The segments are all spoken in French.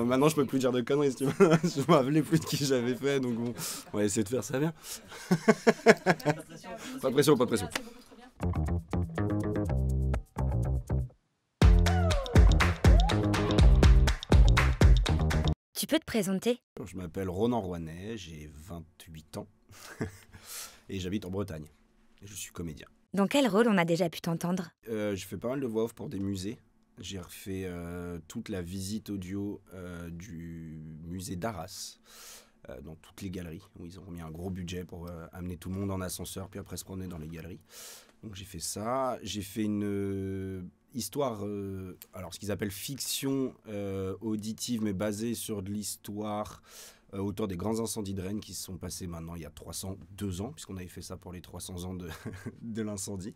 maintenant, je peux plus dire de conneries, tu vois. Je me rappelais plus de qui j'avais fait, donc bon, on va essayer de faire ça bien. pas de pression, pas de pression. Tu peux te présenter Je m'appelle Ronan Rouanet, j'ai 28 ans et j'habite en Bretagne. Je suis comédien. Dans quel rôle on a déjà pu t'entendre euh, Je fais pas mal de voix off pour des musées. J'ai refait euh, toute la visite audio euh, du musée d'Arras, euh, dans toutes les galeries, où ils ont mis un gros budget pour amener tout le monde en ascenseur, puis après se promener dans les galeries. Donc j'ai fait ça. J'ai fait une histoire, alors ce qu'ils appellent fiction auditive, mais basée sur de l'histoire autour des grands incendies de Rennes qui se sont passés maintenant il y a 302 ans, puisqu'on avait fait ça pour les 300 ans de, de l'incendie.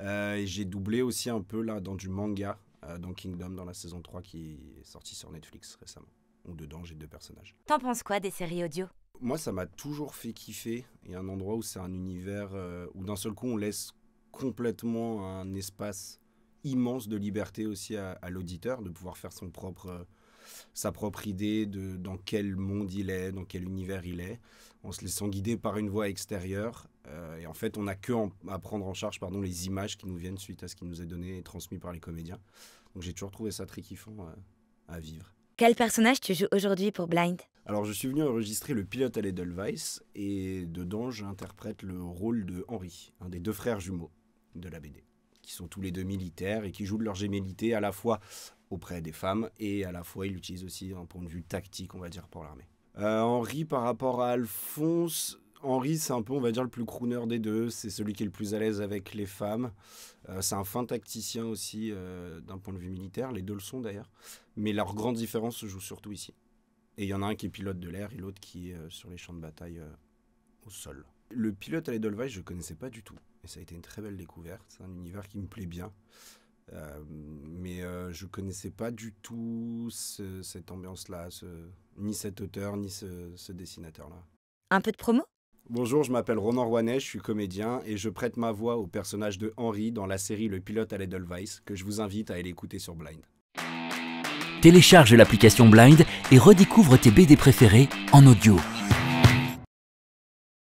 et j'ai doublé aussi un peu là dans du manga euh, dans Kingdom dans la saison 3 qui est sortie sur Netflix récemment, Ou dedans j'ai deux personnages. T'en penses quoi des séries audio Moi ça m'a toujours fait kiffer. Il y a un endroit où c'est un univers euh, où d'un seul coup on laisse complètement un espace immense de liberté aussi à l'auditeur de pouvoir faire son propre euh, sa propre idée de dans quel monde il est, dans quel univers il est, en se laissant guider par une voix extérieure. Euh, et en fait, on n'a qu'à prendre en charge pardon, les images qui nous viennent suite à ce qui nous est donné et transmis par les comédiens. Donc j'ai toujours trouvé ça très kiffant euh, à vivre. Quel personnage tu joues aujourd'hui pour Blind Alors je suis venu enregistrer le pilote à l'Edelweiss et dedans j'interprète le rôle de Henri, un des deux frères jumeaux de la BD qui sont tous les deux militaires et qui jouent de leur gémellité à la fois auprès des femmes et à la fois ils utilisent aussi un point de vue tactique, on va dire, pour l'armée. Euh, Henri, par rapport à Alphonse, Henri, c'est un peu, on va dire, le plus crooner des deux. C'est celui qui est le plus à l'aise avec les femmes. Euh, c'est un fin tacticien aussi, euh, d'un point de vue militaire. Les deux le sont d'ailleurs. Mais leur grande différence se joue surtout ici. Et il y en a un qui est pilote de l'air et l'autre qui est sur les champs de bataille au sol. Le pilote à l'Edelweiss, je ne connaissais pas du tout. Et ça a été une très belle découverte. C'est un univers qui me plaît bien. Euh, mais euh, je ne connaissais pas du tout cette ambiance-là, ni cet auteur, ni ce, dessinateur-là. Un peu de promo Bonjour, je m'appelle Ronan Rouanet, je suis comédien et je prête ma voix au personnage de Henri dans la série Le pilote à l'Edelweiss, que je vous invite à aller écouter sur Blind. Télécharge l'application Blind et redécouvre tes BD préférés en audio.